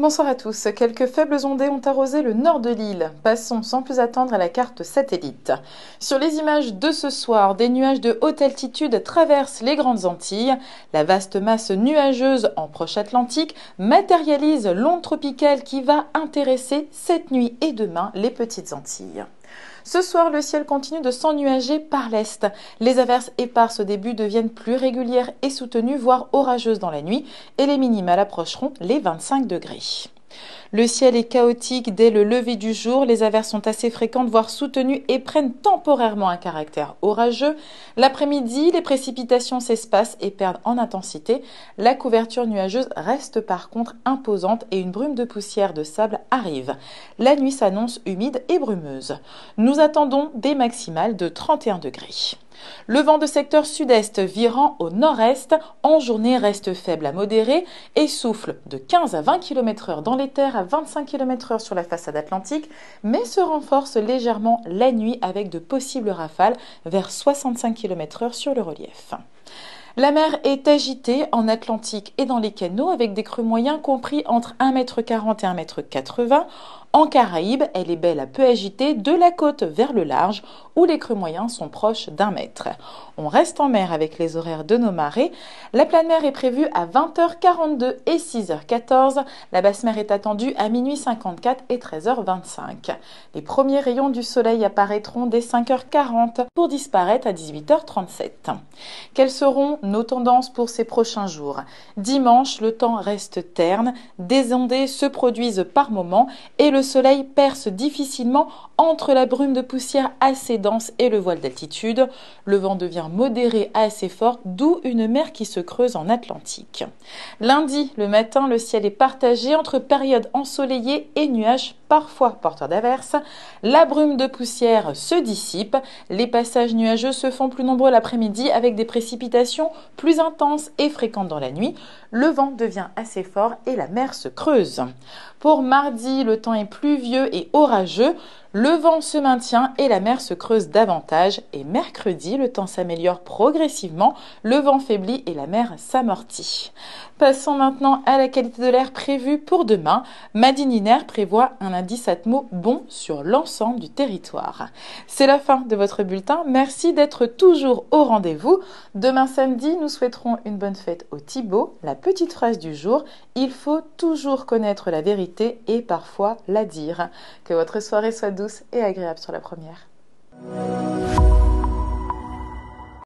Bonsoir à tous. Quelques faibles ondées ont arrosé le nord de l'île. Passons sans plus attendre à la carte satellite. Sur les images de ce soir, des nuages de haute altitude traversent les Grandes Antilles. La vaste masse nuageuse en proche Atlantique matérialise l'onde tropicale qui va intéresser cette nuit et demain les Petites Antilles. Ce soir, le ciel continue de s'ennuager par l'est. Les averses éparses au début deviennent plus régulières et soutenues, voire orageuses dans la nuit, et les minimales approcheront les 25 degrés. Le ciel est chaotique dès le lever du jour, les averses sont assez fréquentes, voire soutenues, et prennent temporairement un caractère orageux. L'après-midi, les précipitations s'espacent et perdent en intensité. La couverture nuageuse reste par contre imposante et une brume de poussière de sable arrive. La nuit s'annonce humide et brumeuse. Nous attendons des maximales de 31 degrés. Le vent de secteur sud-est virant au nord-est en journée reste faible à modéré et souffle de 15 à 20 km heure dans les terres à 25 km h sur la façade atlantique, mais se renforce légèrement la nuit avec de possibles rafales vers 65 km heure sur le relief. La mer est agitée en Atlantique et dans les canaux avec des crues moyens compris entre 1m40 et 1m80. En Caraïbe, elle est belle à peu agitée de la côte vers le large où les crues moyens sont proches d'un mètre. On reste en mer avec les horaires de nos marées. La pleine mer est prévue à 20h42 et 6h14. La basse mer est attendue à minuit 54 et 13h25. Les premiers rayons du soleil apparaîtront dès 5h40 pour disparaître à 18h37. Quels seront nos tendances pour ces prochains jours. Dimanche, le temps reste terne, des ondées se produisent par moments et le soleil perce difficilement entre la brume de poussière assez dense et le voile d'altitude. Le vent devient modéré à assez fort, d'où une mer qui se creuse en Atlantique. Lundi, le matin, le ciel est partagé entre périodes ensoleillées et nuages parfois porteurs d'averses. La brume de poussière se dissipe, les passages nuageux se font plus nombreux l'après-midi avec des précipitations plus intense et fréquente dans la nuit. Le vent devient assez fort et la mer se creuse. Pour mardi, le temps est pluvieux et orageux. Le vent se maintient et la mer se creuse davantage et mercredi, le temps s'améliore progressivement, le vent faiblit et la mer s'amortit. Passons maintenant à la qualité de l'air prévue pour demain. Madininaire prévoit un indice atmo bon sur l'ensemble du territoire. C'est la fin de votre bulletin. Merci d'être toujours au rendez-vous. Demain samedi, nous souhaiterons une bonne fête au Thibaut, la petite phrase du jour il faut toujours connaître la vérité et parfois la dire. Que votre soirée soit douce et agréable sur la première.